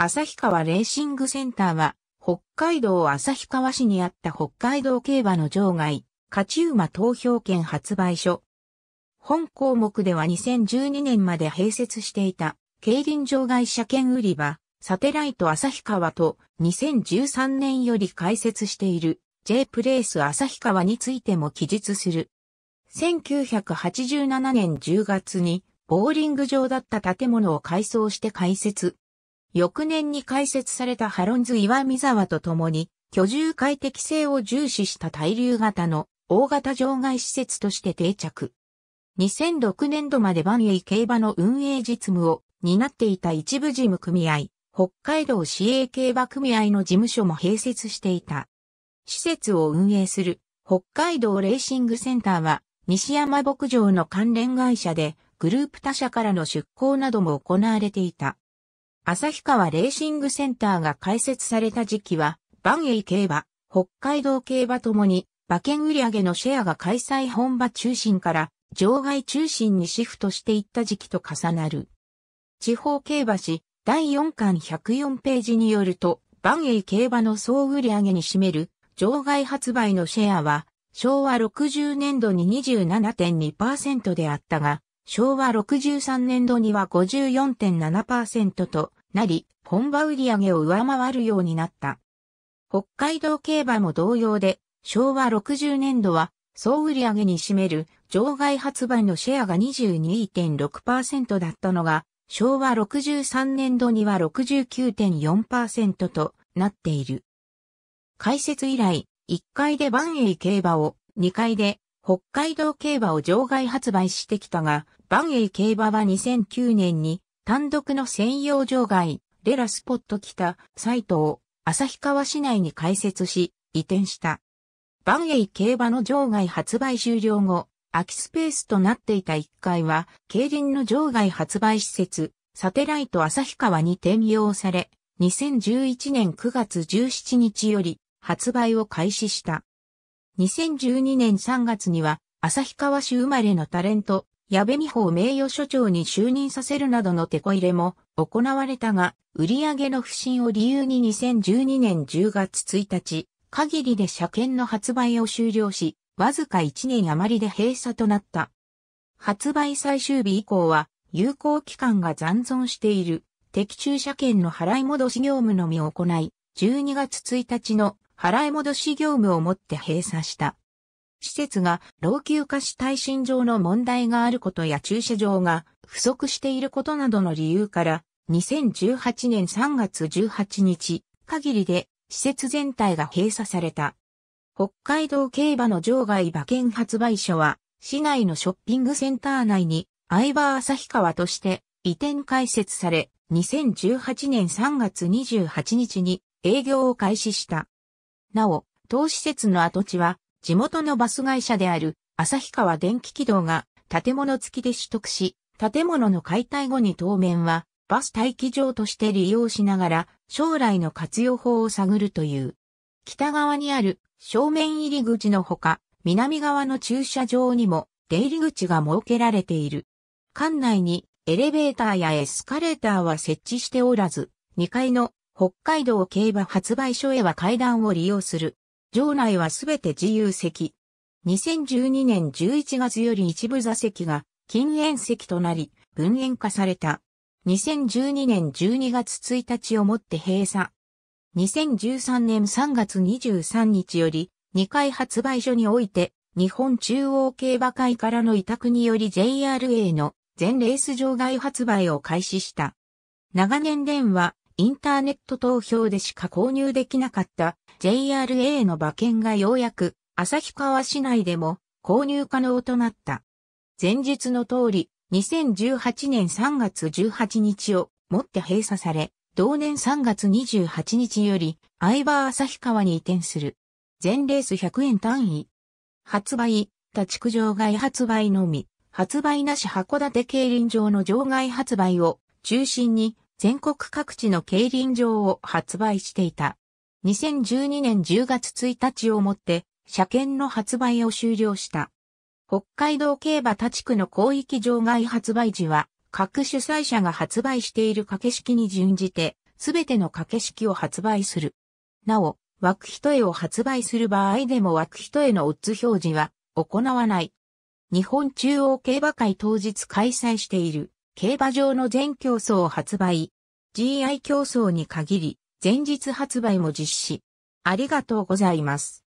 旭川レーシングセンターは、北海道旭川市にあった北海道競馬の場外、勝ち馬投票券発売所。本項目では2012年まで併設していた、競輪場外車券売り場、サテライト旭川と2013年より開設している J プレイス旭川についても記述する。1987年10月にボーリング場だった建物を改装して開設。翌年に開設されたハロンズ岩見沢と共に、居住快適性を重視した対流型の大型場外施設として定着。2006年度まで万栄競馬の運営実務を担っていた一部事務組合、北海道市営競馬組合の事務所も併設していた。施設を運営する北海道レーシングセンターは西山牧場の関連会社でグループ他社からの出向なども行われていた。旭川レーシングセンターが開設された時期は、万栄競馬、北海道競馬ともに、馬券売上のシェアが開催本場中心から場外中心にシフトしていった時期と重なる。地方競馬誌第4巻104ページによると、万栄競馬の総売上に占める場外発売のシェアは、昭和60年度に27.2%であったが、昭和63年度には54.7%となり、本場売上を上回るようになった。北海道競馬も同様で、昭和60年度は、総売上に占める場外発売のシェアが22.6%だったのが、昭和63年度には69.4%となっている。開設以来、1階で万栄競馬を、2階で北海道競馬を場外発売してきたが、万栄競馬は2009年に単独の専用場外、レラスポット北、サイトを旭川市内に開設し、移転した。バンエイ競馬の場外発売終了後、空きスペースとなっていた1階は、競輪の場外発売施設、サテライト旭川に転用され、2011年9月17日より発売を開始した。2012年3月には、旭川市生まれのタレント、矢部美穂名誉所長に就任させるなどの手こ入れも行われたが、売上の不振を理由に2012年10月1日、限りで車検の発売を終了し、わずか1年余りで閉鎖となった。発売最終日以降は、有効期間が残存している、的中車検の払い戻し業務のみを行い、12月1日の払い戻し業務をもって閉鎖した。施設が老朽化し耐震上の問題があることや駐車場が不足していることなどの理由から、2018年3月18日限りで施設全体が閉鎖された。北海道競馬の場外馬券発売所は、市内のショッピングセンター内に、相場旭川として移転開設され、2018年3月28日に営業を開始した。なお、当施設の跡地は地元のバス会社である旭川電気軌道が建物付きで取得し、建物の解体後に当面はバス待機場として利用しながら将来の活用法を探るという。北側にある正面入り口のほか、南側の駐車場にも出入り口が設けられている。館内にエレベーターやエスカレーターは設置しておらず、2階の北海道競馬発売所へは階段を利用する場内はすべて自由席。2012年11月より一部座席が禁煙席となり、分煙化された。2012年12月1日をもって閉鎖。2013年3月23日より、2回発売所において、日本中央競馬会からの委託により JRA の全レース場外発売を開始した。長年連はインターネット投票でしか購入できなかった JRA の馬券がようやく旭川市内でも購入可能となった。前述の通り、2018年3月18日をもって閉鎖され、同年3月28日より、相場旭川に移転する。全レース100円単位。発売、他畜場外発売のみ、発売なし函館競輪場の場外発売を中心に全国各地の競輪場を発売していた。2012年10月1日をもって、車検の発売を終了した。北海道競馬他地区の広域場外発売時は、各主催者が発売している掛け式に準じて、すべての掛け式を発売する。なお、枠一重を発売する場合でも枠一重のオッズ表示は行わない。日本中央競馬会当日開催している。競馬場の全競争発売、GI 競争に限り、前日発売も実施。ありがとうございます。